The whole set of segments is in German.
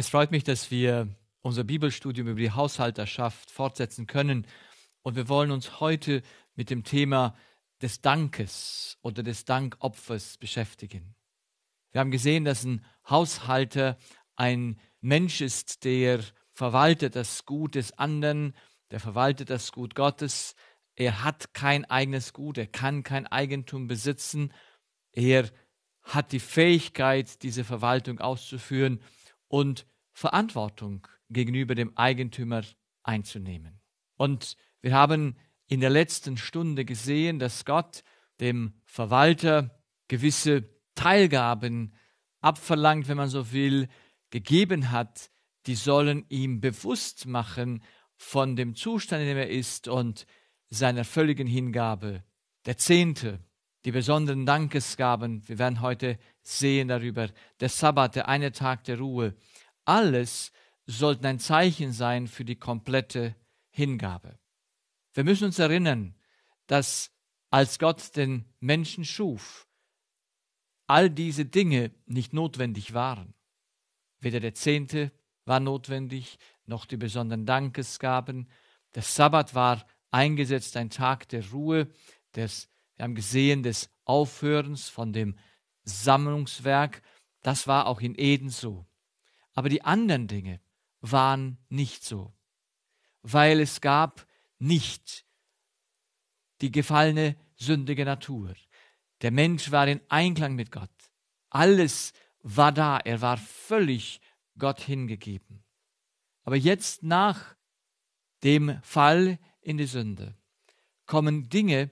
Es freut mich, dass wir unser Bibelstudium über die Haushalterschaft fortsetzen können. Und wir wollen uns heute mit dem Thema des Dankes oder des Dankopfers beschäftigen. Wir haben gesehen, dass ein Haushalter ein Mensch ist, der verwaltet das Gut des anderen, der verwaltet das Gut Gottes. Er hat kein eigenes Gut, er kann kein Eigentum besitzen. Er hat die Fähigkeit, diese Verwaltung auszuführen und Verantwortung gegenüber dem Eigentümer einzunehmen. Und wir haben in der letzten Stunde gesehen, dass Gott dem Verwalter gewisse Teilgaben abverlangt, wenn man so will, gegeben hat, die sollen ihm bewusst machen von dem Zustand, in dem er ist und seiner völligen Hingabe. Der Zehnte, die besonderen Dankesgaben, wir werden heute sehen darüber, der Sabbat, der eine Tag der Ruhe, alles sollten ein Zeichen sein für die komplette Hingabe. Wir müssen uns erinnern, dass als Gott den Menschen schuf, all diese Dinge nicht notwendig waren. Weder der Zehnte war notwendig, noch die besonderen Dankesgaben. Der Sabbat war eingesetzt, ein Tag der Ruhe, des, wir haben gesehen, des Aufhörens von dem Sammlungswerk. Das war auch in Eden so. Aber die anderen Dinge waren nicht so, weil es gab nicht die gefallene sündige Natur. Der Mensch war in Einklang mit Gott. Alles war da. Er war völlig Gott hingegeben. Aber jetzt nach dem Fall in die Sünde kommen Dinge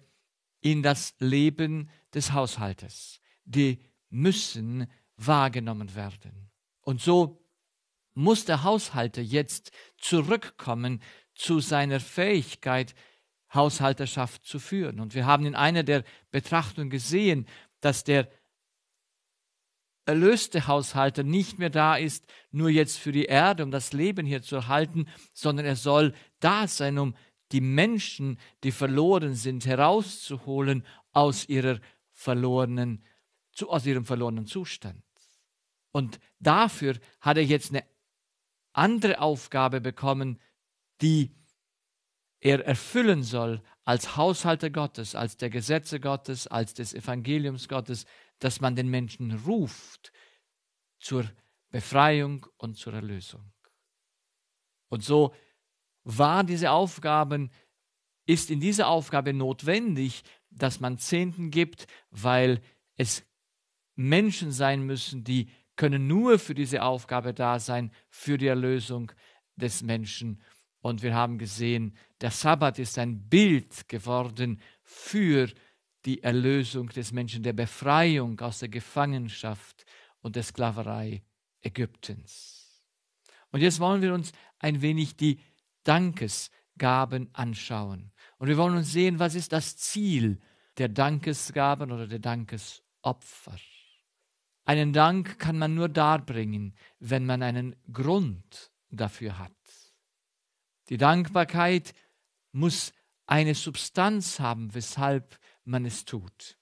in das Leben des Haushaltes, die müssen wahrgenommen werden. Und so muss der Haushalter jetzt zurückkommen zu seiner Fähigkeit, Haushalterschaft zu führen. Und wir haben in einer der Betrachtungen gesehen, dass der erlöste Haushalter nicht mehr da ist, nur jetzt für die Erde, um das Leben hier zu erhalten, sondern er soll da sein, um die Menschen, die verloren sind, herauszuholen aus, ihrer verlorenen, aus ihrem verlorenen Zustand. Und dafür hat er jetzt eine andere Aufgabe bekommen, die er erfüllen soll als Haushalter Gottes, als der Gesetze Gottes, als des Evangeliums Gottes, dass man den Menschen ruft zur Befreiung und zur Erlösung. Und so war diese Aufgabe, ist in dieser Aufgabe notwendig, dass man Zehnten gibt, weil es Menschen sein müssen, die können nur für diese Aufgabe da sein, für die Erlösung des Menschen. Und wir haben gesehen, der Sabbat ist ein Bild geworden für die Erlösung des Menschen, der Befreiung aus der Gefangenschaft und der Sklaverei Ägyptens. Und jetzt wollen wir uns ein wenig die Dankesgaben anschauen. Und wir wollen uns sehen, was ist das Ziel der Dankesgaben oder der Dankesopfer. Einen Dank kann man nur darbringen, wenn man einen Grund dafür hat. Die Dankbarkeit muss eine Substanz haben, weshalb man es tut.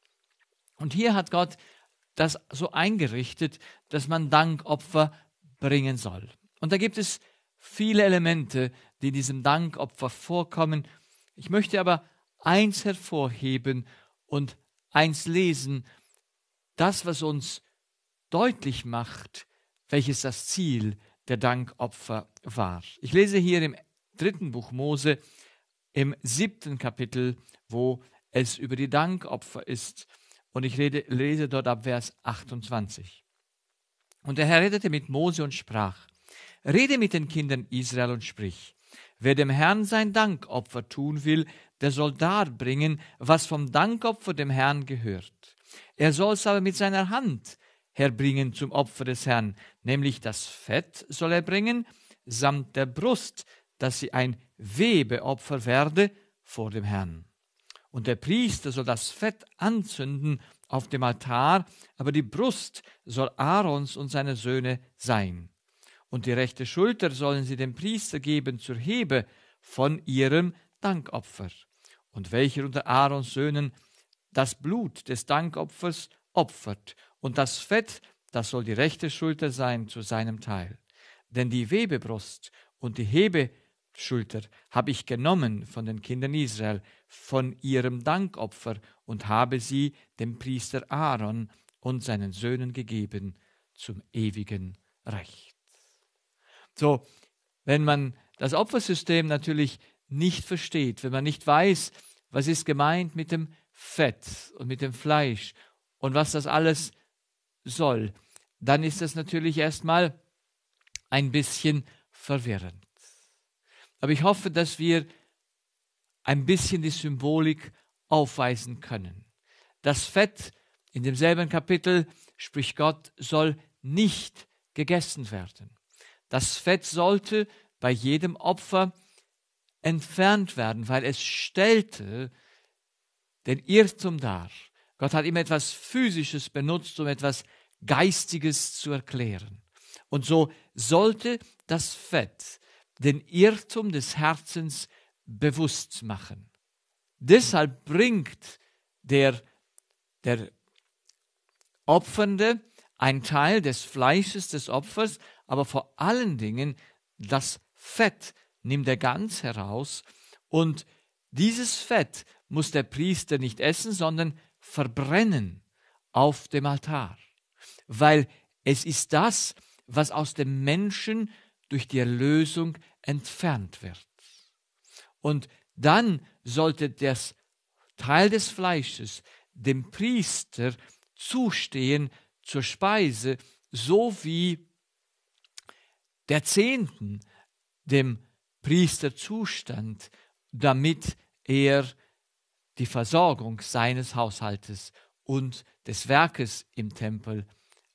Und hier hat Gott das so eingerichtet, dass man Dankopfer bringen soll. Und da gibt es viele Elemente, die in diesem Dankopfer vorkommen. Ich möchte aber eins hervorheben und eins lesen, das, was uns deutlich macht, welches das Ziel der Dankopfer war. Ich lese hier im dritten Buch Mose, im siebten Kapitel, wo es über die Dankopfer ist. Und ich rede, lese dort ab Vers 28. Und der Herr redete mit Mose und sprach, Rede mit den Kindern Israel und sprich, wer dem Herrn sein Dankopfer tun will, der soll darbringen, was vom Dankopfer dem Herrn gehört. Er soll es aber mit seiner Hand herbringen zum Opfer des Herrn, nämlich das Fett soll er bringen, samt der Brust, dass sie ein Webeopfer werde vor dem Herrn. Und der Priester soll das Fett anzünden auf dem Altar, aber die Brust soll Aarons und seine Söhne sein. Und die rechte Schulter sollen sie dem Priester geben zur Hebe von ihrem Dankopfer. Und welcher unter Aarons Söhnen das Blut des Dankopfers opfert und das Fett, das soll die rechte Schulter sein zu seinem Teil. Denn die Webebrust und die Hebeschulter habe ich genommen von den Kindern Israel, von ihrem Dankopfer und habe sie dem Priester Aaron und seinen Söhnen gegeben zum ewigen Recht. So, wenn man das Opfersystem natürlich nicht versteht, wenn man nicht weiß, was ist gemeint mit dem Fett und mit dem Fleisch und was das alles soll, dann ist das natürlich erstmal ein bisschen verwirrend. Aber ich hoffe, dass wir ein bisschen die Symbolik aufweisen können. Das Fett in demselben Kapitel, sprich Gott, soll nicht gegessen werden. Das Fett sollte bei jedem Opfer entfernt werden, weil es stellte den Irrtum dar. Gott hat immer etwas Physisches benutzt, um etwas zu Geistiges zu erklären. Und so sollte das Fett den Irrtum des Herzens bewusst machen. Deshalb bringt der, der Opfernde ein Teil des Fleisches des Opfers, aber vor allen Dingen das Fett nimmt er ganz heraus und dieses Fett muss der Priester nicht essen, sondern verbrennen auf dem Altar weil es ist das, was aus dem Menschen durch die Erlösung entfernt wird. Und dann sollte das Teil des Fleisches dem Priester zustehen zur Speise, so wie der Zehnten dem Priester zustand, damit er die Versorgung seines Haushaltes und des Werkes im Tempel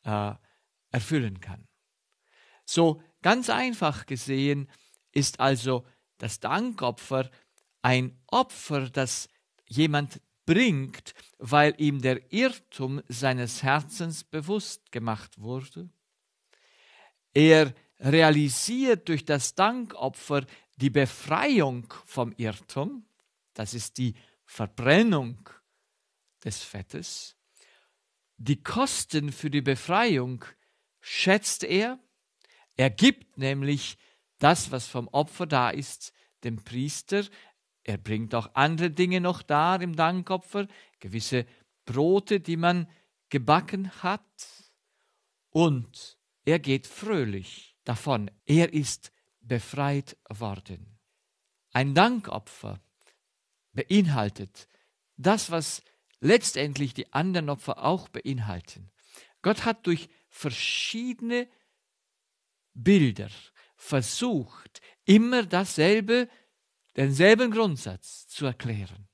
äh, erfüllen kann. So ganz einfach gesehen ist also das Dankopfer ein Opfer, das jemand bringt, weil ihm der Irrtum seines Herzens bewusst gemacht wurde. Er realisiert durch das Dankopfer die Befreiung vom Irrtum, das ist die Verbrennung des Fettes, die Kosten für die Befreiung schätzt er. Er gibt nämlich das, was vom Opfer da ist, dem Priester. Er bringt auch andere Dinge noch dar im Dankopfer, gewisse Brote, die man gebacken hat. Und er geht fröhlich davon. Er ist befreit worden. Ein Dankopfer beinhaltet das, was letztendlich die anderen Opfer auch beinhalten. Gott hat durch verschiedene Bilder versucht, immer dasselbe, denselben Grundsatz zu erklären.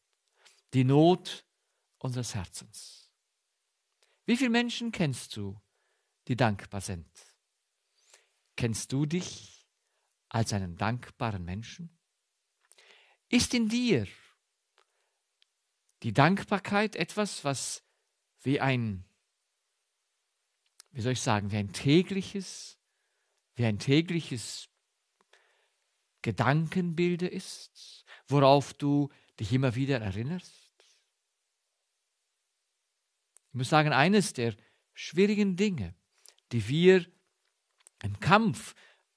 Die Not unseres Herzens. Wie viele Menschen kennst du, die dankbar sind? Kennst du dich als einen dankbaren Menschen? Ist in dir die Dankbarkeit etwas, was wie ein, wie soll ich sagen, wie ein tägliches, wie ein tägliches Gedankenbilde ist, worauf du dich immer wieder erinnerst. Ich muss sagen, eines der schwierigen Dinge, die wir im Kampf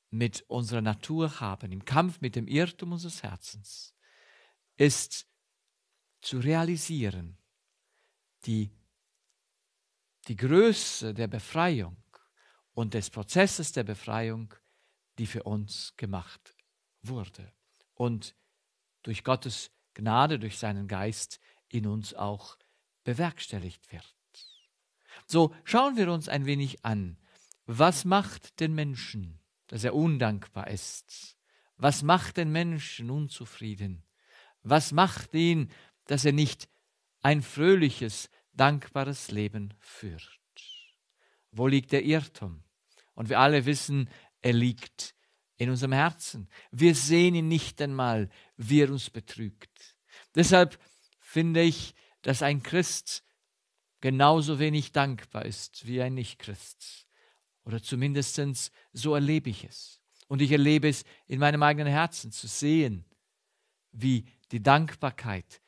mit unserer Natur haben, im Kampf mit dem Irrtum unseres Herzens, ist zu realisieren, die, die Größe der Befreiung und des Prozesses der Befreiung, die für uns gemacht wurde und durch Gottes Gnade, durch seinen Geist in uns auch bewerkstelligt wird. So schauen wir uns ein wenig an, was macht den Menschen, dass er undankbar ist? Was macht den Menschen unzufrieden? Was macht ihn dass er nicht ein fröhliches, dankbares Leben führt. Wo liegt der Irrtum? Und wir alle wissen, er liegt in unserem Herzen. Wir sehen ihn nicht einmal, wie er uns betrügt. Deshalb finde ich, dass ein Christ genauso wenig dankbar ist wie ein Nichtchrist. Oder zumindest so erlebe ich es. Und ich erlebe es in meinem eigenen Herzen zu sehen, wie die Dankbarkeit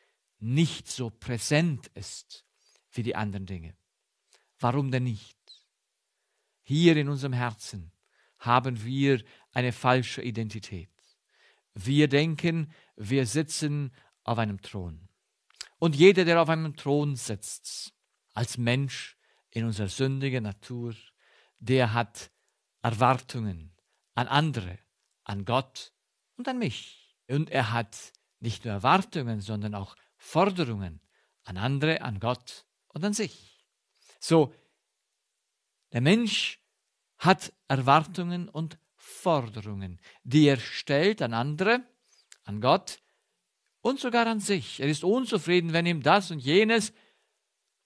nicht so präsent ist wie die anderen Dinge. Warum denn nicht? Hier in unserem Herzen haben wir eine falsche Identität. Wir denken, wir sitzen auf einem Thron. Und jeder, der auf einem Thron sitzt, als Mensch in unserer sündigen Natur, der hat Erwartungen an andere, an Gott und an mich. Und er hat nicht nur Erwartungen, sondern auch Forderungen an andere, an Gott und an sich. So, der Mensch hat Erwartungen und Forderungen, die er stellt an andere, an Gott und sogar an sich. Er ist unzufrieden, wenn ihm das und jenes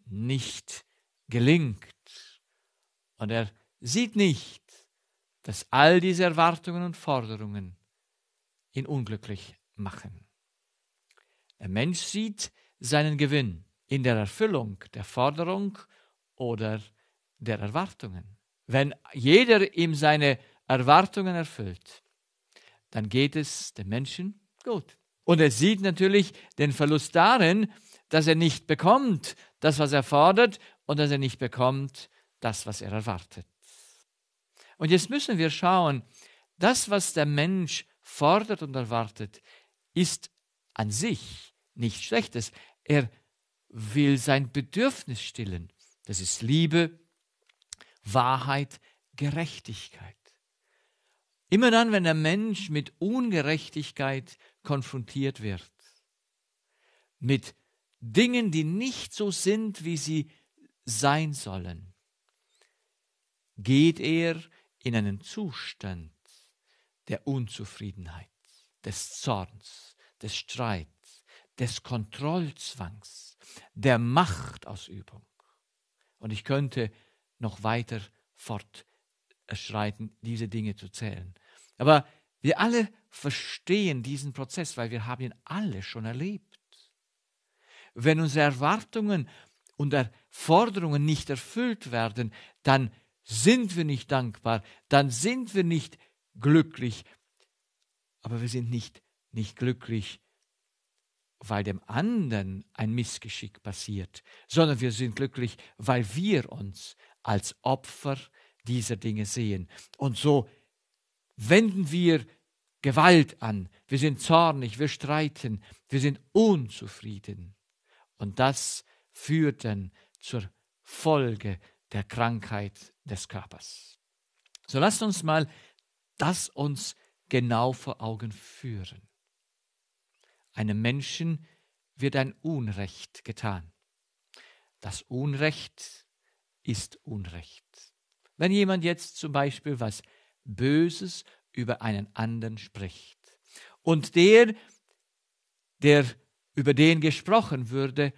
nicht gelingt. Und er sieht nicht, dass all diese Erwartungen und Forderungen ihn unglücklich machen. Der Mensch sieht seinen Gewinn in der Erfüllung der Forderung oder der Erwartungen. Wenn jeder ihm seine Erwartungen erfüllt, dann geht es dem Menschen gut. Und er sieht natürlich den Verlust darin, dass er nicht bekommt das, was er fordert und dass er nicht bekommt das, was er erwartet. Und jetzt müssen wir schauen, das, was der Mensch fordert und erwartet, ist an sich nichts Schlechtes. Er will sein Bedürfnis stillen. Das ist Liebe, Wahrheit, Gerechtigkeit. Immer dann, wenn der Mensch mit Ungerechtigkeit konfrontiert wird, mit Dingen, die nicht so sind, wie sie sein sollen, geht er in einen Zustand der Unzufriedenheit, des Zorns, des Streits, des Kontrollzwangs, der Machtausübung. Und ich könnte noch weiter fortschreiten, diese Dinge zu zählen. Aber wir alle verstehen diesen Prozess, weil wir haben ihn alle schon erlebt. Wenn unsere Erwartungen und Forderungen nicht erfüllt werden, dann sind wir nicht dankbar, dann sind wir nicht glücklich, aber wir sind nicht nicht glücklich, weil dem anderen ein Missgeschick passiert, sondern wir sind glücklich, weil wir uns als Opfer dieser Dinge sehen. Und so wenden wir Gewalt an, wir sind zornig, wir streiten, wir sind unzufrieden. Und das führt dann zur Folge der Krankheit des Körpers. So lasst uns mal das uns genau vor Augen führen. Einem Menschen wird ein Unrecht getan. Das Unrecht ist Unrecht. Wenn jemand jetzt zum Beispiel was Böses über einen anderen spricht und der, der über den gesprochen würde,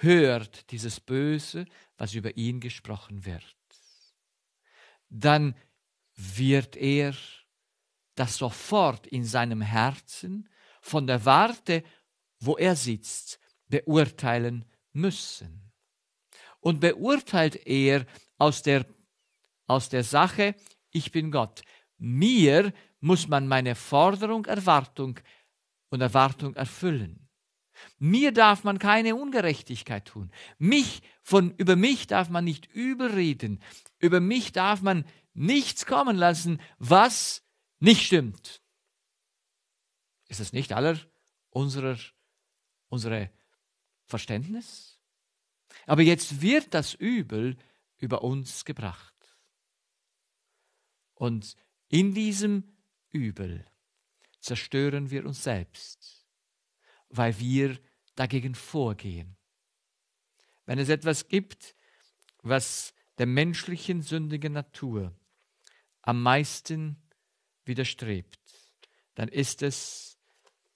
hört dieses Böse, was über ihn gesprochen wird, dann wird er das sofort in seinem Herzen von der Warte, wo er sitzt, beurteilen müssen. Und beurteilt er aus der, aus der Sache, ich bin Gott. Mir muss man meine Forderung, Erwartung und Erwartung erfüllen. Mir darf man keine Ungerechtigkeit tun. Mich von, über mich darf man nicht überreden. Über mich darf man nichts kommen lassen, was nicht stimmt. Ist es nicht aller unserer, unsere Verständnis? Aber jetzt wird das Übel über uns gebracht. Und in diesem Übel zerstören wir uns selbst, weil wir dagegen vorgehen. Wenn es etwas gibt, was der menschlichen sündigen Natur am meisten widerstrebt, dann ist es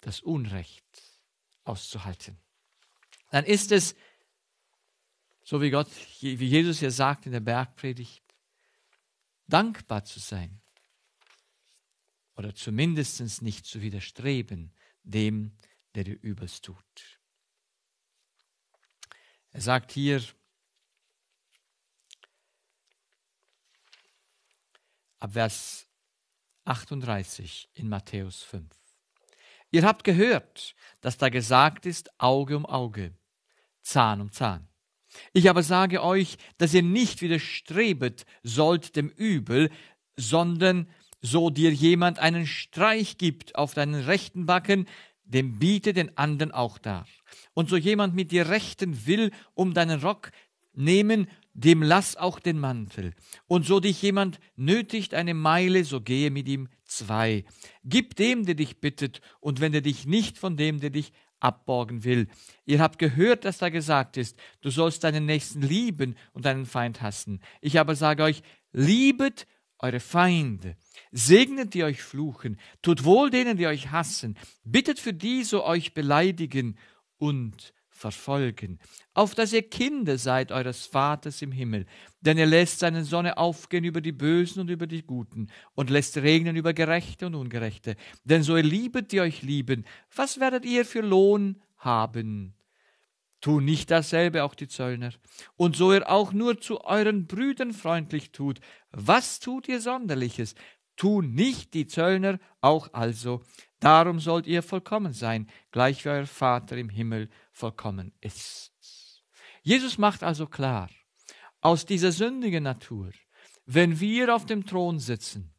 das Unrecht auszuhalten. Dann ist es, so wie Gott, wie Jesus hier sagt in der Bergpredigt, dankbar zu sein oder zumindest nicht zu widerstreben dem, der dir übelst tut. Er sagt hier, ab Vers 38 in Matthäus 5. Ihr habt gehört, dass da gesagt ist, Auge um Auge, Zahn um Zahn. Ich aber sage euch, dass ihr nicht widerstrebet sollt dem Übel, sondern so dir jemand einen Streich gibt auf deinen rechten Backen, dem biete den anderen auch dar. Und so jemand mit dir rechten will um deinen Rock nehmen, dem lass auch den Mantel. Und so dich jemand nötigt eine Meile, so gehe mit ihm zwei. Gib dem, der dich bittet, und wende dich nicht von dem, der dich abborgen will. Ihr habt gehört, dass da gesagt ist, du sollst deinen Nächsten lieben und deinen Feind hassen. Ich aber sage euch, liebet eure Feinde. Segnet, die euch fluchen. Tut wohl denen, die euch hassen. Bittet für die, so euch beleidigen. Und verfolgen, auf dass ihr Kinder seid eures Vaters im Himmel, denn er lässt seine Sonne aufgehen über die Bösen und über die Guten und lässt regnen über Gerechte und Ungerechte. Denn so ihr liebet, die euch lieben, was werdet ihr für Lohn haben? Tun nicht dasselbe auch die Zöllner. Und so ihr auch nur zu euren Brüdern freundlich tut, was tut ihr Sonderliches? Tun nicht die Zöllner auch also. Darum sollt ihr vollkommen sein, gleich wie euer Vater im Himmel vollkommen ist. Jesus macht also klar, aus dieser sündigen Natur, wenn wir auf dem Thron sitzen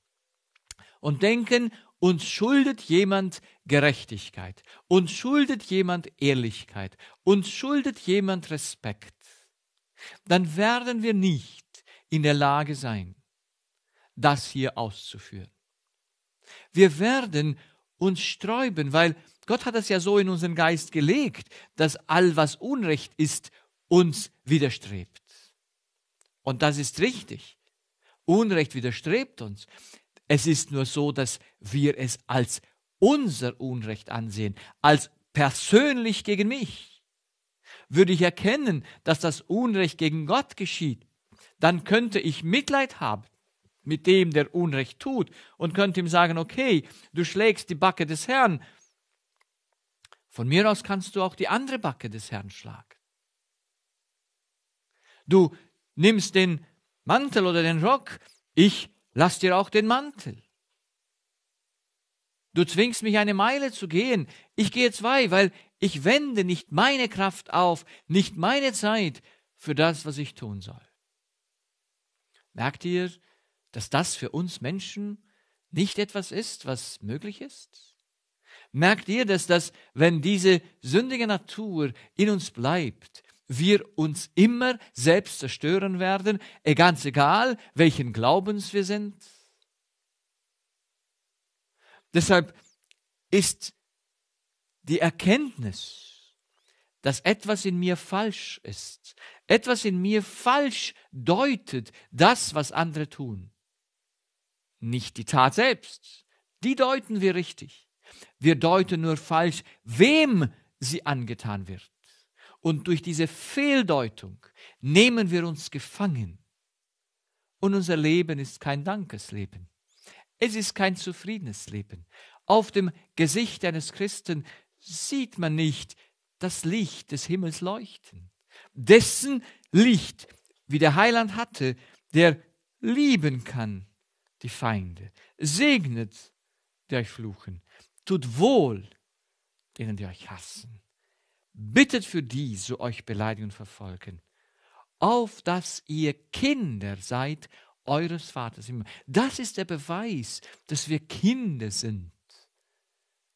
und denken, uns schuldet jemand Gerechtigkeit, uns schuldet jemand Ehrlichkeit, uns schuldet jemand Respekt, dann werden wir nicht in der Lage sein, das hier auszuführen. Wir werden uns sträuben, weil Gott hat es ja so in unseren Geist gelegt, dass all, was Unrecht ist, uns widerstrebt. Und das ist richtig. Unrecht widerstrebt uns. Es ist nur so, dass wir es als unser Unrecht ansehen, als persönlich gegen mich. Würde ich erkennen, dass das Unrecht gegen Gott geschieht, dann könnte ich Mitleid haben mit dem, der Unrecht tut, und könnte ihm sagen, okay, du schlägst die Backe des Herrn, von mir aus kannst du auch die andere Backe des Herrn schlagen. Du nimmst den Mantel oder den Rock, ich lass dir auch den Mantel. Du zwingst mich eine Meile zu gehen, ich gehe zwei, weil ich wende nicht meine Kraft auf, nicht meine Zeit für das, was ich tun soll. Merkt ihr, dass das für uns Menschen nicht etwas ist, was möglich ist? Merkt ihr das, dass wenn diese sündige Natur in uns bleibt, wir uns immer selbst zerstören werden, e ganz egal, welchen Glaubens wir sind? Deshalb ist die Erkenntnis, dass etwas in mir falsch ist, etwas in mir falsch deutet, das, was andere tun. Nicht die Tat selbst, die deuten wir richtig. Wir deuten nur falsch, wem sie angetan wird. Und durch diese Fehldeutung nehmen wir uns gefangen. Und unser Leben ist kein Dankesleben. Es ist kein zufriedenes Leben. Auf dem Gesicht eines Christen sieht man nicht das Licht des Himmels leuchten. Dessen Licht, wie der Heiland hatte, der lieben kann die Feinde, segnet, der euch fluchen, Tut wohl, denen die euch hassen. Bittet für die, so euch beleidigen und verfolgen, auf dass ihr Kinder seid eures Vaters. Das ist der Beweis, dass wir Kinder sind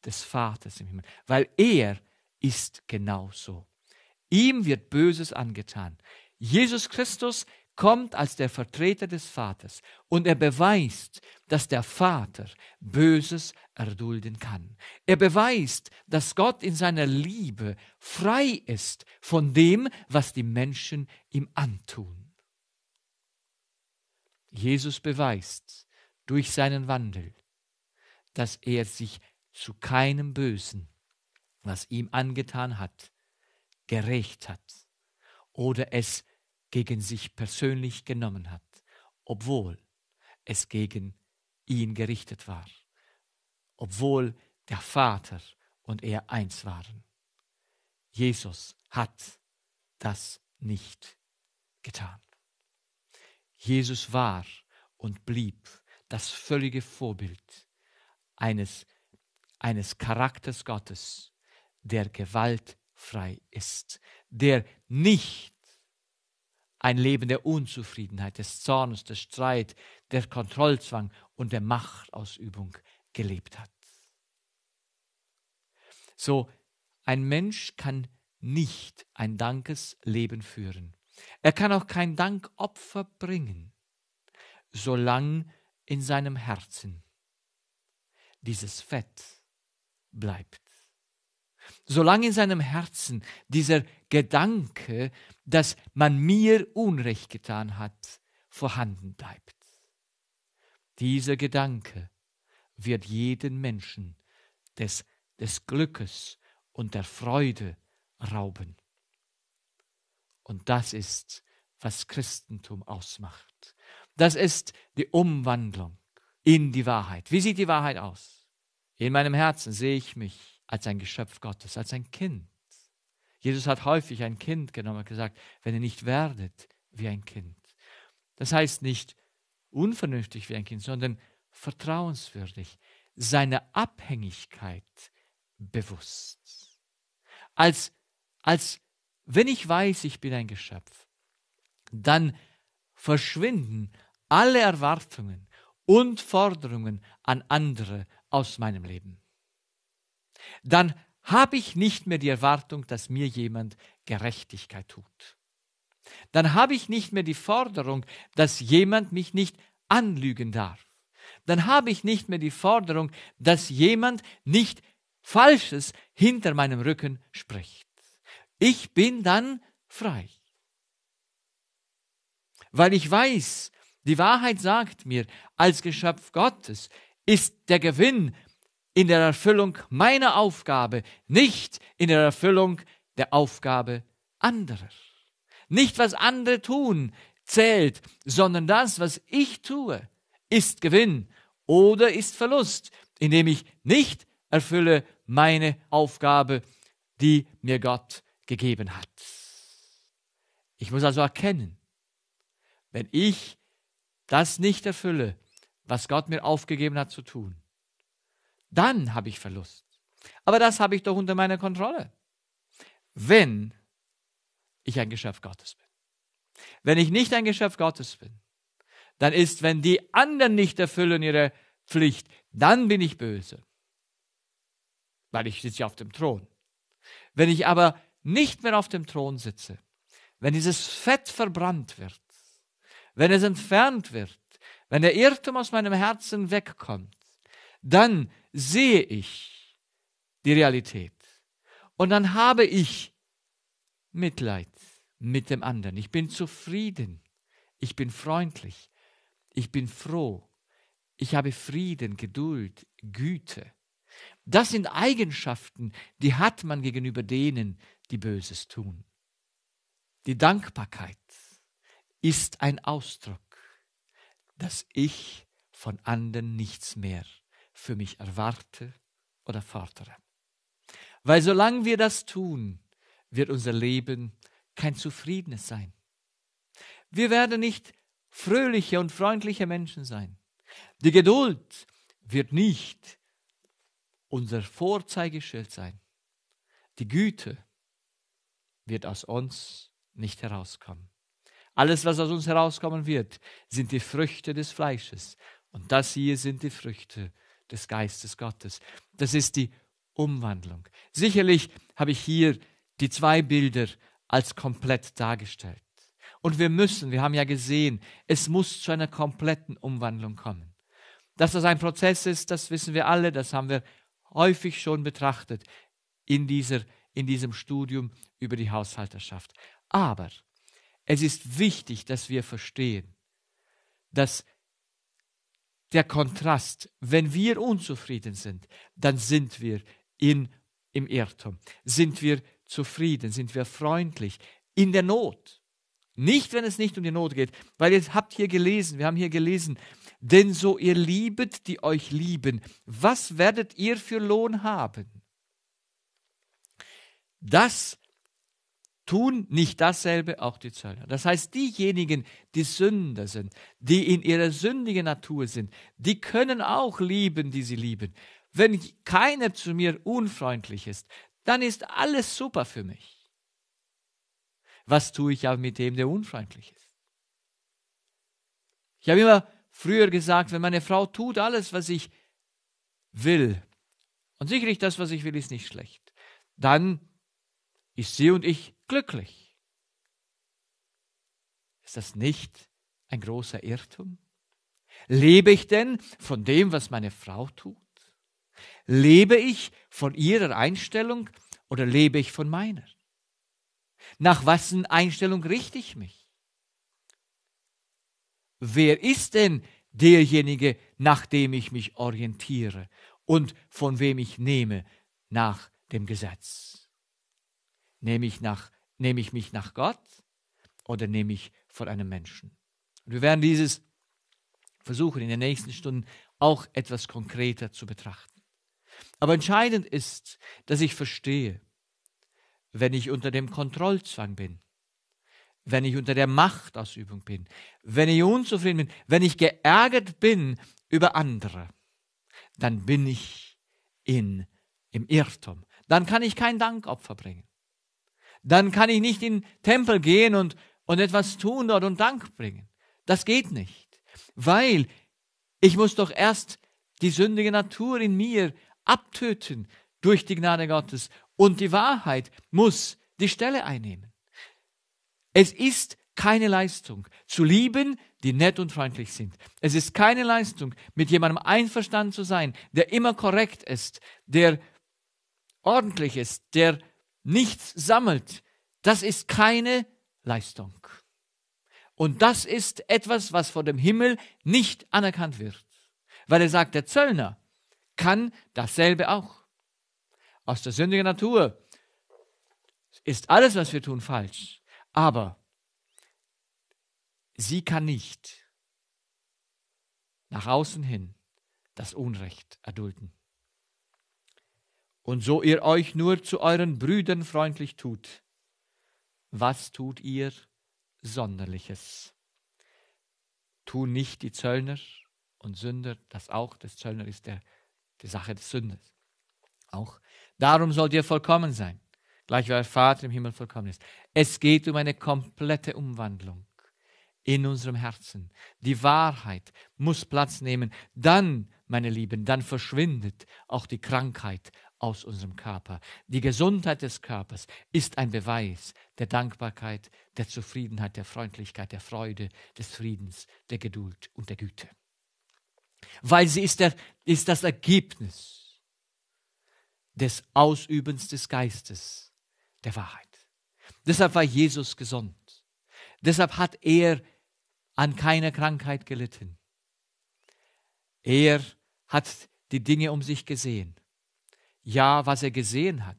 des Vaters im Himmel, weil er ist genauso. Ihm wird Böses angetan. Jesus Christus kommt als der Vertreter des Vaters und er beweist, dass der Vater Böses erdulden kann. Er beweist, dass Gott in seiner Liebe frei ist von dem, was die Menschen ihm antun. Jesus beweist durch seinen Wandel, dass er sich zu keinem Bösen, was ihm angetan hat, gerecht hat oder es gegen sich persönlich genommen hat, obwohl es gegen ihn gerichtet war, obwohl der Vater und er eins waren. Jesus hat das nicht getan. Jesus war und blieb das völlige Vorbild eines, eines Charakters Gottes, der gewaltfrei ist, der nicht ein Leben der Unzufriedenheit, des Zornes, des Streit, der Kontrollzwang und der Machtausübung gelebt hat. So, ein Mensch kann nicht ein Dankesleben führen. Er kann auch kein Dankopfer bringen, solange in seinem Herzen dieses Fett bleibt solange in seinem Herzen dieser Gedanke, dass man mir Unrecht getan hat, vorhanden bleibt. Dieser Gedanke wird jeden Menschen des, des Glückes und der Freude rauben. Und das ist, was Christentum ausmacht. Das ist die Umwandlung in die Wahrheit. Wie sieht die Wahrheit aus? In meinem Herzen sehe ich mich als ein Geschöpf Gottes, als ein Kind. Jesus hat häufig ein Kind genommen und gesagt, wenn ihr nicht werdet wie ein Kind. Das heißt nicht unvernünftig wie ein Kind, sondern vertrauenswürdig, seine Abhängigkeit bewusst. Als, als wenn ich weiß, ich bin ein Geschöpf, dann verschwinden alle Erwartungen und Forderungen an andere aus meinem Leben dann habe ich nicht mehr die Erwartung, dass mir jemand Gerechtigkeit tut. Dann habe ich nicht mehr die Forderung, dass jemand mich nicht anlügen darf. Dann habe ich nicht mehr die Forderung, dass jemand nicht Falsches hinter meinem Rücken spricht. Ich bin dann frei. Weil ich weiß, die Wahrheit sagt mir, als Geschöpf Gottes ist der Gewinn in der Erfüllung meiner Aufgabe, nicht in der Erfüllung der Aufgabe anderer. Nicht was andere tun zählt, sondern das, was ich tue, ist Gewinn oder ist Verlust, indem ich nicht erfülle meine Aufgabe, die mir Gott gegeben hat. Ich muss also erkennen, wenn ich das nicht erfülle, was Gott mir aufgegeben hat zu tun, dann habe ich Verlust. Aber das habe ich doch unter meiner Kontrolle. Wenn ich ein Geschöpf Gottes bin. Wenn ich nicht ein Geschöpf Gottes bin, dann ist, wenn die anderen nicht erfüllen ihre Pflicht, dann bin ich böse, weil ich sitze ja auf dem Thron. Wenn ich aber nicht mehr auf dem Thron sitze, wenn dieses Fett verbrannt wird, wenn es entfernt wird, wenn der Irrtum aus meinem Herzen wegkommt, dann sehe ich die Realität. Und dann habe ich Mitleid mit dem anderen. Ich bin zufrieden. Ich bin freundlich. Ich bin froh. Ich habe Frieden, Geduld, Güte. Das sind Eigenschaften, die hat man gegenüber denen, die Böses tun. Die Dankbarkeit ist ein Ausdruck, dass ich von anderen nichts mehr für mich erwarte oder fordere. Weil solange wir das tun, wird unser Leben kein zufriedenes sein. Wir werden nicht fröhliche und freundliche Menschen sein. Die Geduld wird nicht unser Vorzeigeschild sein. Die Güte wird aus uns nicht herauskommen. Alles, was aus uns herauskommen wird, sind die Früchte des Fleisches. Und das hier sind die Früchte des Geistes Gottes. Das ist die Umwandlung. Sicherlich habe ich hier die zwei Bilder als komplett dargestellt. Und wir müssen, wir haben ja gesehen, es muss zu einer kompletten Umwandlung kommen. Dass das ein Prozess ist, das wissen wir alle, das haben wir häufig schon betrachtet in, dieser, in diesem Studium über die Haushalterschaft. Aber es ist wichtig, dass wir verstehen, dass der Kontrast. Wenn wir unzufrieden sind, dann sind wir in, im Irrtum. Sind wir zufrieden? Sind wir freundlich? In der Not. Nicht, wenn es nicht um die Not geht, weil ihr habt hier gelesen, wir haben hier gelesen, denn so ihr liebet, die euch lieben, was werdet ihr für Lohn haben? Das ist tun nicht dasselbe auch die Zöllner. Das heißt, diejenigen, die Sünder sind, die in ihrer sündigen Natur sind, die können auch lieben, die sie lieben. Wenn keiner zu mir unfreundlich ist, dann ist alles super für mich. Was tue ich aber mit dem, der unfreundlich ist? Ich habe immer früher gesagt, wenn meine Frau tut alles, was ich will, und sicherlich das, was ich will, ist nicht schlecht, dann ist sie und ich glücklich. Ist das nicht ein großer Irrtum? Lebe ich denn von dem, was meine Frau tut? Lebe ich von ihrer Einstellung oder lebe ich von meiner? Nach wessen Einstellung richte ich mich? Wer ist denn derjenige, nach dem ich mich orientiere und von wem ich nehme nach dem Gesetz? Nehme ich nach Nehme ich mich nach Gott oder nehme ich von einem Menschen? Und wir werden dieses versuchen, in den nächsten Stunden auch etwas konkreter zu betrachten. Aber entscheidend ist, dass ich verstehe, wenn ich unter dem Kontrollzwang bin, wenn ich unter der Machtausübung bin, wenn ich unzufrieden bin, wenn ich geärgert bin über andere, dann bin ich in, im Irrtum. Dann kann ich kein Dankopfer bringen dann kann ich nicht in den Tempel gehen und, und etwas tun dort und Dank bringen. Das geht nicht, weil ich muss doch erst die sündige Natur in mir abtöten durch die Gnade Gottes und die Wahrheit muss die Stelle einnehmen. Es ist keine Leistung zu lieben, die nett und freundlich sind. Es ist keine Leistung, mit jemandem einverstanden zu sein, der immer korrekt ist, der ordentlich ist, der nichts sammelt, das ist keine Leistung. Und das ist etwas, was vor dem Himmel nicht anerkannt wird. Weil er sagt, der Zöllner kann dasselbe auch. Aus der sündigen Natur ist alles, was wir tun, falsch. Aber sie kann nicht nach außen hin das Unrecht erdulden. Und so ihr euch nur zu euren Brüdern freundlich tut, was tut ihr Sonderliches? Tun nicht die Zöllner und Sünder, das auch, das Zöllner ist der, die Sache des Sünders. Auch darum sollt ihr vollkommen sein, gleich wie euer Vater im Himmel vollkommen ist. Es geht um eine komplette Umwandlung in unserem Herzen. Die Wahrheit muss Platz nehmen. Dann, meine Lieben, dann verschwindet auch die Krankheit, aus unserem Körper. Die Gesundheit des Körpers ist ein Beweis der Dankbarkeit, der Zufriedenheit, der Freundlichkeit, der Freude, des Friedens, der Geduld und der Güte. Weil sie ist, der, ist das Ergebnis des Ausübens des Geistes, der Wahrheit. Deshalb war Jesus gesund. Deshalb hat er an keiner Krankheit gelitten. Er hat die Dinge um sich gesehen. Ja, was er gesehen hat,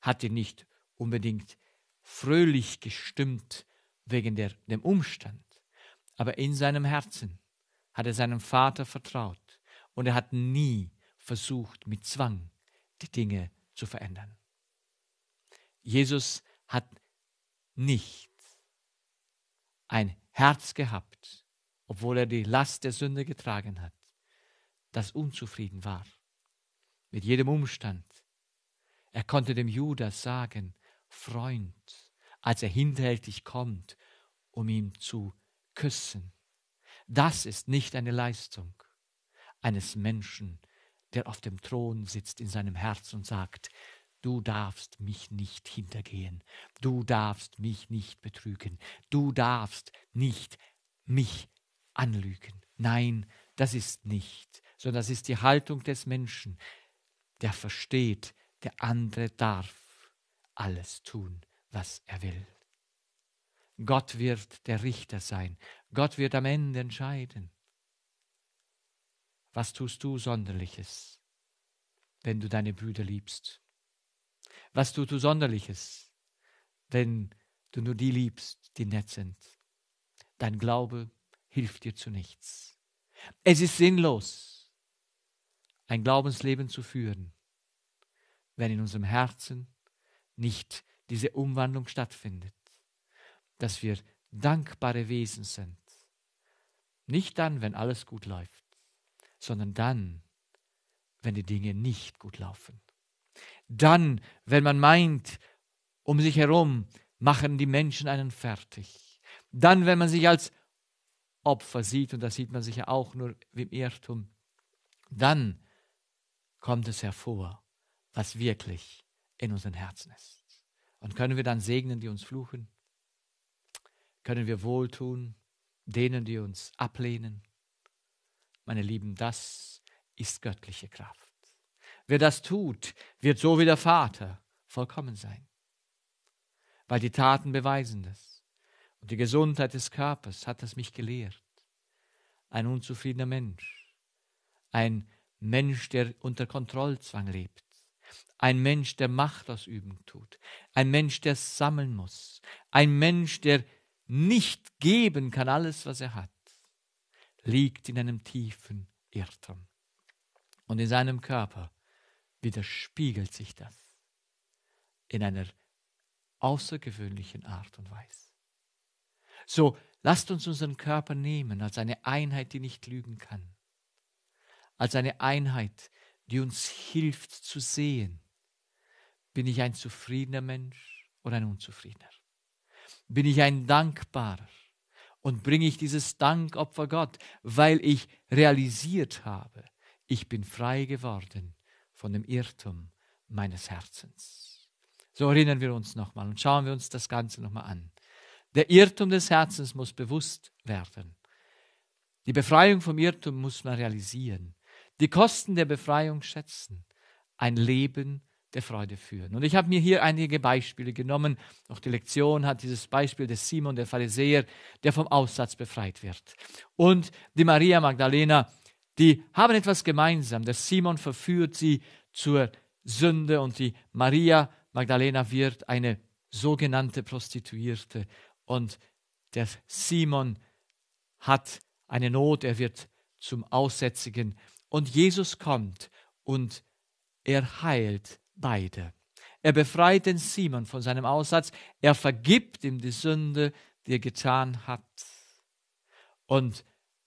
hat ihn nicht unbedingt fröhlich gestimmt wegen der, dem Umstand, aber in seinem Herzen hat er seinem Vater vertraut und er hat nie versucht, mit Zwang die Dinge zu verändern. Jesus hat nicht ein Herz gehabt, obwohl er die Last der Sünde getragen hat, das unzufrieden war mit jedem Umstand. Er konnte dem Judas sagen, Freund, als er hinterhältig kommt, um ihm zu küssen. Das ist nicht eine Leistung eines Menschen, der auf dem Thron sitzt in seinem Herz und sagt, du darfst mich nicht hintergehen, du darfst mich nicht betrügen, du darfst nicht mich anlügen. Nein, das ist nicht, sondern das ist die Haltung des Menschen, der versteht, der andere darf alles tun, was er will. Gott wird der Richter sein. Gott wird am Ende entscheiden. Was tust du Sonderliches, wenn du deine Brüder liebst? Was tust du Sonderliches, wenn du nur die liebst, die nett sind? Dein Glaube hilft dir zu nichts. Es ist sinnlos ein Glaubensleben zu führen, wenn in unserem Herzen nicht diese Umwandlung stattfindet, dass wir dankbare Wesen sind. Nicht dann, wenn alles gut läuft, sondern dann, wenn die Dinge nicht gut laufen. Dann, wenn man meint, um sich herum machen die Menschen einen fertig. Dann, wenn man sich als Opfer sieht, und das sieht man sich ja auch nur im Irrtum, dann, kommt es hervor, was wirklich in unseren Herzen ist. Und können wir dann segnen, die uns fluchen? Können wir wohltun denen, die uns ablehnen? Meine Lieben, das ist göttliche Kraft. Wer das tut, wird so wie der Vater vollkommen sein. Weil die Taten beweisen das. Und die Gesundheit des Körpers hat es mich gelehrt. Ein unzufriedener Mensch, ein Mensch, der unter Kontrollzwang lebt, ein Mensch, der Macht ausüben tut, ein Mensch, der sammeln muss, ein Mensch, der nicht geben kann alles, was er hat, liegt in einem tiefen Irrtum. Und in seinem Körper widerspiegelt sich das in einer außergewöhnlichen Art und Weise. So, lasst uns unseren Körper nehmen als eine Einheit, die nicht lügen kann als eine Einheit, die uns hilft zu sehen, bin ich ein zufriedener Mensch oder ein unzufriedener? Bin ich ein dankbarer? Und bringe ich dieses Dankopfer Gott, weil ich realisiert habe, ich bin frei geworden von dem Irrtum meines Herzens. So erinnern wir uns nochmal und schauen wir uns das Ganze nochmal an. Der Irrtum des Herzens muss bewusst werden. Die Befreiung vom Irrtum muss man realisieren die Kosten der Befreiung schätzen, ein Leben der Freude führen. Und ich habe mir hier einige Beispiele genommen. Auch die Lektion hat dieses Beispiel des Simon, der Pharisäer, der vom Aussatz befreit wird. Und die Maria Magdalena, die haben etwas gemeinsam. Der Simon verführt sie zur Sünde und die Maria Magdalena wird eine sogenannte Prostituierte. Und der Simon hat eine Not, er wird zum Aussätzigen und Jesus kommt und er heilt beide. Er befreit den Simon von seinem Aussatz, er vergibt ihm die Sünde, die er getan hat. Und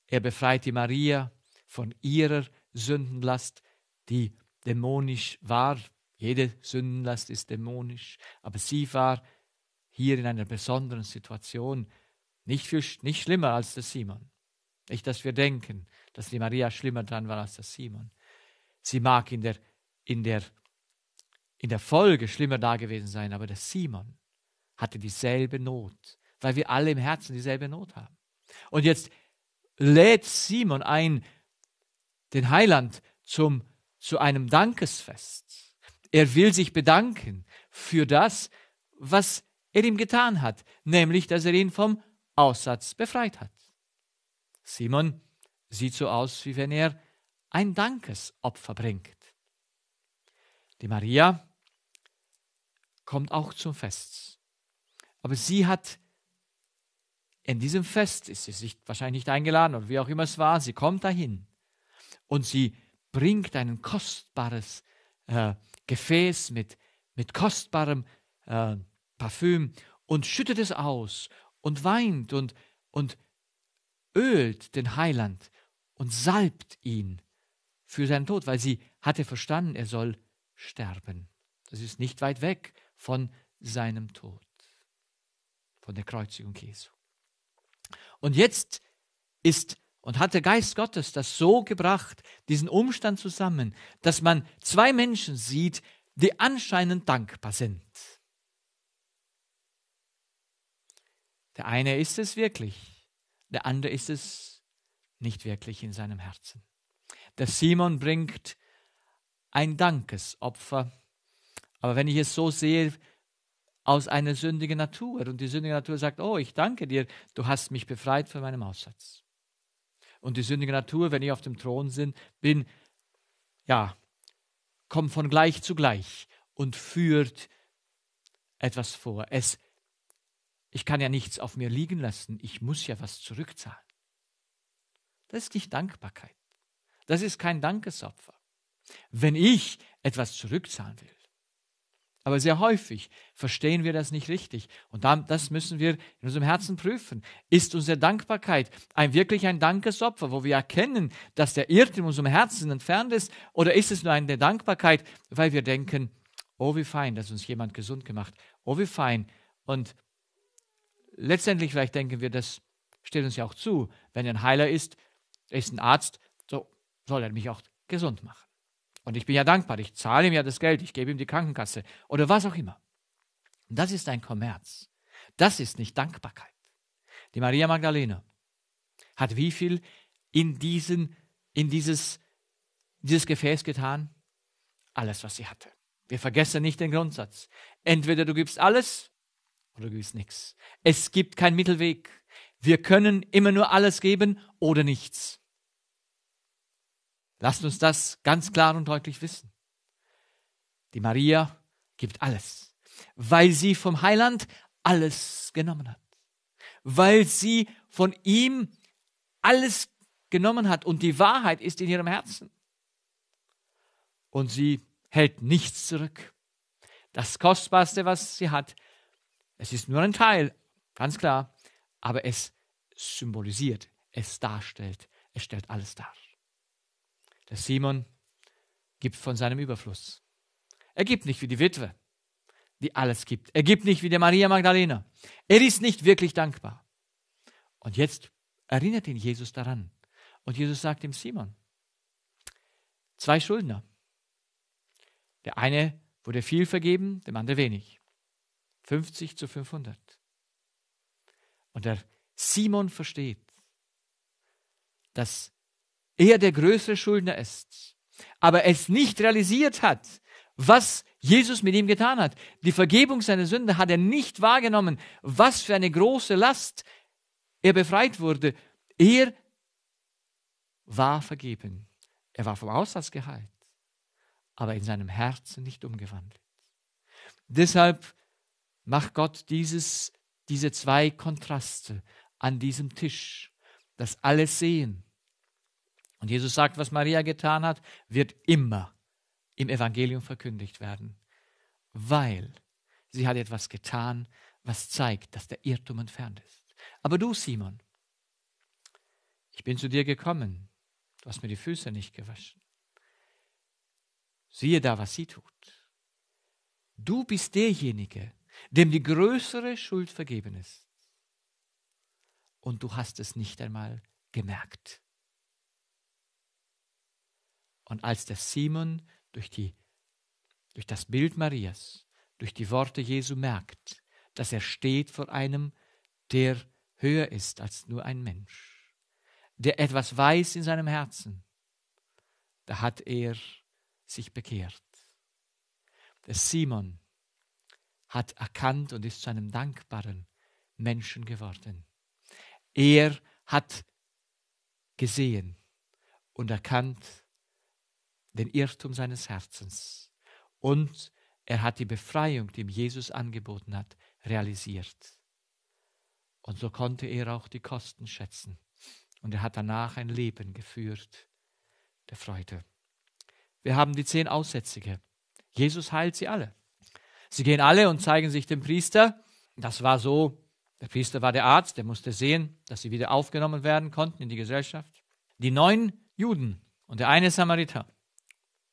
er befreit die Maria von ihrer Sündenlast, die dämonisch war. Jede Sündenlast ist dämonisch, aber sie war hier in einer besonderen Situation nicht, viel, nicht schlimmer als der Simon. Nicht, dass wir denken, dass die Maria schlimmer dran war als der Simon. Sie mag in der, in der, in der Folge schlimmer da gewesen sein, aber der Simon hatte dieselbe Not, weil wir alle im Herzen dieselbe Not haben. Und jetzt lädt Simon ein, den Heiland zum, zu einem Dankesfest. Er will sich bedanken für das, was er ihm getan hat, nämlich, dass er ihn vom Aussatz befreit hat. Simon Sieht so aus, wie wenn er ein Dankesopfer bringt. Die Maria kommt auch zum Fest. Aber sie hat in diesem Fest, ist sie sich wahrscheinlich nicht eingeladen oder wie auch immer es war, sie kommt dahin und sie bringt ein kostbares äh, Gefäß mit, mit kostbarem äh, Parfüm und schüttet es aus und weint und, und ölt den Heiland und salbt ihn für seinen Tod, weil sie hatte verstanden, er soll sterben. Das ist nicht weit weg von seinem Tod, von der Kreuzigung Jesu. Und jetzt ist und hat der Geist Gottes das so gebracht, diesen Umstand zusammen, dass man zwei Menschen sieht, die anscheinend dankbar sind. Der eine ist es wirklich, der andere ist es nicht wirklich in seinem Herzen. Der Simon bringt ein Dankesopfer, aber wenn ich es so sehe, aus einer sündigen Natur. Und die sündige Natur sagt, oh, ich danke dir, du hast mich befreit von meinem Aussatz. Und die sündige Natur, wenn ich auf dem Thron bin, ja, kommt von gleich zu gleich und führt etwas vor. Es, ich kann ja nichts auf mir liegen lassen, ich muss ja was zurückzahlen. Das ist nicht Dankbarkeit. Das ist kein Dankesopfer. Wenn ich etwas zurückzahlen will. Aber sehr häufig verstehen wir das nicht richtig. Und das müssen wir in unserem Herzen prüfen. Ist unsere Dankbarkeit ein, wirklich ein Dankesopfer, wo wir erkennen, dass der Irrtum in unserem Herzen entfernt ist? Oder ist es nur eine Dankbarkeit, weil wir denken, oh wie fein, dass uns jemand gesund gemacht, oh wie fein. Und letztendlich vielleicht denken wir, das steht uns ja auch zu. Wenn er ein Heiler ist, er ist ein Arzt, so soll er mich auch gesund machen. Und ich bin ja dankbar, ich zahle ihm ja das Geld, ich gebe ihm die Krankenkasse oder was auch immer. das ist ein Kommerz. Das ist nicht Dankbarkeit. Die Maria Magdalena hat wie viel in, diesen, in dieses, dieses Gefäß getan? Alles, was sie hatte. Wir vergessen nicht den Grundsatz. Entweder du gibst alles oder du gibst nichts. Es gibt keinen Mittelweg. Wir können immer nur alles geben oder nichts. Lasst uns das ganz klar und deutlich wissen. Die Maria gibt alles, weil sie vom Heiland alles genommen hat, weil sie von ihm alles genommen hat und die Wahrheit ist in ihrem Herzen. Und sie hält nichts zurück. Das Kostbarste, was sie hat, es ist nur ein Teil, ganz klar, aber es symbolisiert, es darstellt, es stellt alles dar. Der Simon gibt von seinem Überfluss. Er gibt nicht wie die Witwe, die alles gibt. Er gibt nicht wie die Maria Magdalena. Er ist nicht wirklich dankbar. Und jetzt erinnert ihn Jesus daran. Und Jesus sagt ihm Simon, zwei Schuldner. Der eine wurde viel vergeben, dem anderen wenig. 50 zu 500. Und der Simon versteht, dass er der größere Schuldner ist, aber es nicht realisiert hat, was Jesus mit ihm getan hat. Die Vergebung seiner Sünde hat er nicht wahrgenommen, was für eine große Last er befreit wurde. Er war vergeben. Er war vom Aussatz geheilt, aber in seinem Herzen nicht umgewandelt. Deshalb macht Gott dieses, diese zwei Kontraste an diesem Tisch, dass alles Sehen und Jesus sagt, was Maria getan hat, wird immer im Evangelium verkündigt werden, weil sie hat etwas getan, was zeigt, dass der Irrtum entfernt ist. Aber du, Simon, ich bin zu dir gekommen, du hast mir die Füße nicht gewaschen. Siehe da, was sie tut. Du bist derjenige, dem die größere Schuld vergeben ist. Und du hast es nicht einmal gemerkt. Und als der Simon durch, die, durch das Bild Marias, durch die Worte Jesu merkt, dass er steht vor einem, der höher ist als nur ein Mensch, der etwas weiß in seinem Herzen, da hat er sich bekehrt. Der Simon hat erkannt und ist zu einem dankbaren Menschen geworden. Er hat gesehen und erkannt, den Irrtum seines Herzens. Und er hat die Befreiung, die ihm Jesus angeboten hat, realisiert. Und so konnte er auch die Kosten schätzen. Und er hat danach ein Leben geführt der Freude. Wir haben die zehn Aussätzige. Jesus heilt sie alle. Sie gehen alle und zeigen sich dem Priester. Das war so. Der Priester war der Arzt, der musste sehen, dass sie wieder aufgenommen werden konnten in die Gesellschaft. Die neun Juden und der eine Samariter.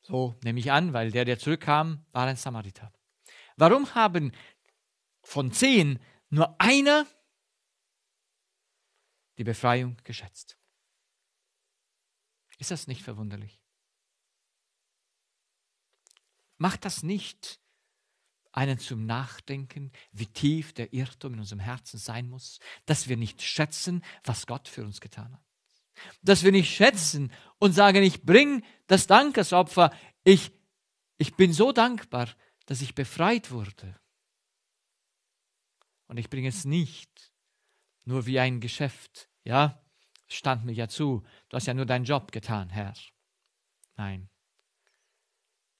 So nehme ich an, weil der, der zurückkam, war ein Samariter. Warum haben von zehn nur einer die Befreiung geschätzt? Ist das nicht verwunderlich? Macht das nicht einen zum Nachdenken, wie tief der Irrtum in unserem Herzen sein muss, dass wir nicht schätzen, was Gott für uns getan hat? dass wir nicht schätzen und sagen, ich bringe das Dankesopfer, ich, ich bin so dankbar, dass ich befreit wurde. Und ich bringe es nicht nur wie ein Geschäft, ja, stand mir ja zu, du hast ja nur deinen Job getan, Herr. Nein,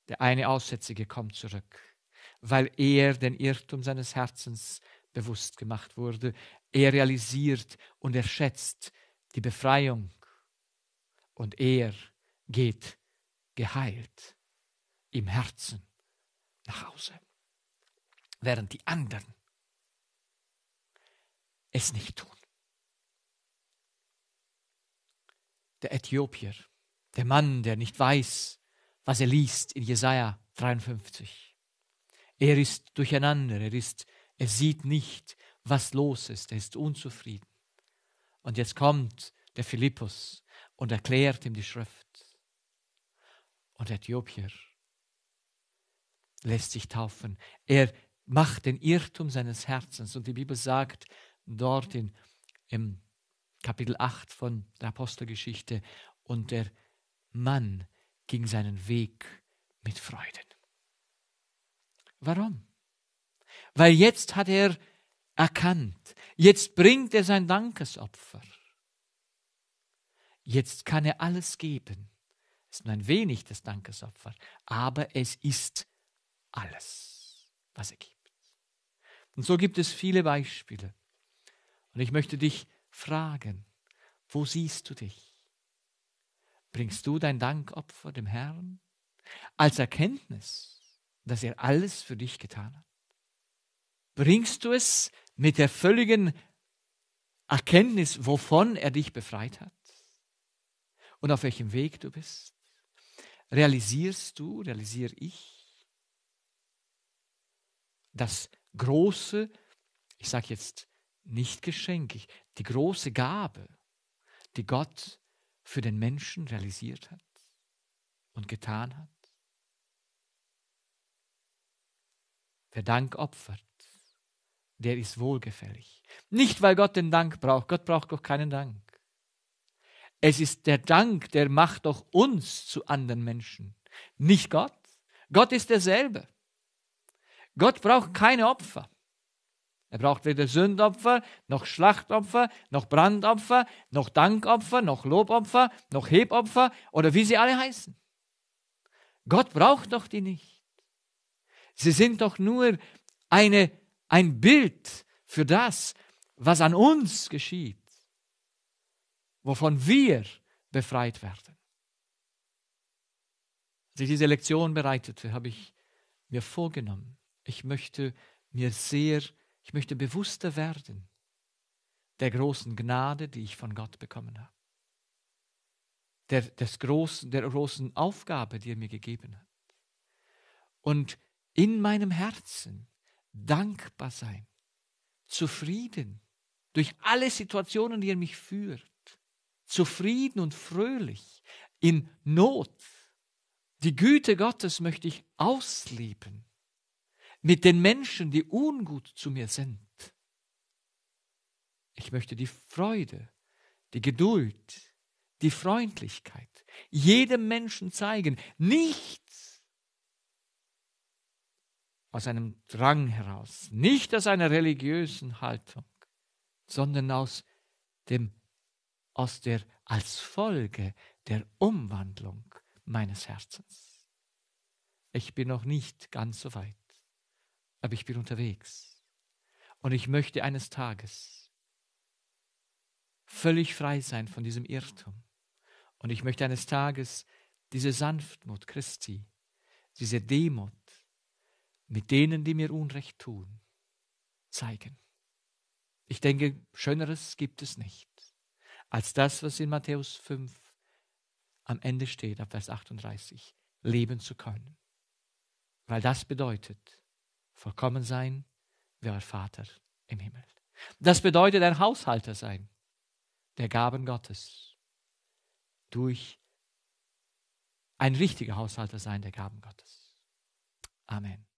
der eine Aussätzige kommt zurück, weil er den Irrtum seines Herzens bewusst gemacht wurde. Er realisiert und er schätzt, die Befreiung und er geht geheilt im Herzen nach Hause, während die anderen es nicht tun. Der Äthiopier, der Mann, der nicht weiß, was er liest in Jesaja 53. Er ist durcheinander, er ist, er sieht nicht, was los ist, er ist unzufrieden. Und jetzt kommt der Philippus und erklärt ihm die Schrift. Und der Äthiopier lässt sich taufen. Er macht den Irrtum seines Herzens. Und die Bibel sagt dort in, im Kapitel 8 von der Apostelgeschichte, und der Mann ging seinen Weg mit Freuden. Warum? Weil jetzt hat er erkannt. Jetzt bringt er sein Dankesopfer. Jetzt kann er alles geben. Es ist nur ein wenig das Dankesopfer, aber es ist alles, was er gibt. Und so gibt es viele Beispiele. Und ich möchte dich fragen, wo siehst du dich? Bringst du dein Dankopfer dem Herrn als Erkenntnis, dass er alles für dich getan hat? Bringst du es mit der völligen Erkenntnis, wovon er dich befreit hat und auf welchem Weg du bist? Realisierst du, realisiere ich, das große, ich sage jetzt nicht Geschenk, die große Gabe, die Gott für den Menschen realisiert hat und getan hat? Wer Dank opfert, der ist wohlgefällig. Nicht, weil Gott den Dank braucht. Gott braucht doch keinen Dank. Es ist der Dank, der macht doch uns zu anderen Menschen, nicht Gott. Gott ist derselbe. Gott braucht keine Opfer. Er braucht weder Sündopfer, noch Schlachtopfer, noch Brandopfer, noch Dankopfer, noch Lobopfer, noch Hebopfer oder wie sie alle heißen. Gott braucht doch die nicht. Sie sind doch nur eine ein Bild für das, was an uns geschieht, wovon wir befreit werden. Als ich diese Lektion bereitete, habe ich mir vorgenommen, ich möchte mir sehr, ich möchte bewusster werden der großen Gnade, die ich von Gott bekommen habe. Der, des großen, der großen Aufgabe, die er mir gegeben hat. Und in meinem Herzen dankbar sein, zufrieden durch alle Situationen, die er mich führt, zufrieden und fröhlich in Not. Die Güte Gottes möchte ich ausleben mit den Menschen, die ungut zu mir sind. Ich möchte die Freude, die Geduld, die Freundlichkeit jedem Menschen zeigen, nicht aus einem Drang heraus, nicht aus einer religiösen Haltung, sondern aus dem aus der als Folge der Umwandlung meines Herzens. Ich bin noch nicht ganz so weit, aber ich bin unterwegs und ich möchte eines Tages völlig frei sein von diesem Irrtum und ich möchte eines Tages diese Sanftmut Christi, diese Demut mit denen, die mir Unrecht tun, zeigen. Ich denke, Schöneres gibt es nicht, als das, was in Matthäus 5 am Ende steht, ab Vers 38, leben zu können. Weil das bedeutet, vollkommen sein wie euer Vater im Himmel. Das bedeutet ein Haushalter sein der Gaben Gottes durch ein richtiger Haushalter sein der Gaben Gottes. Amen.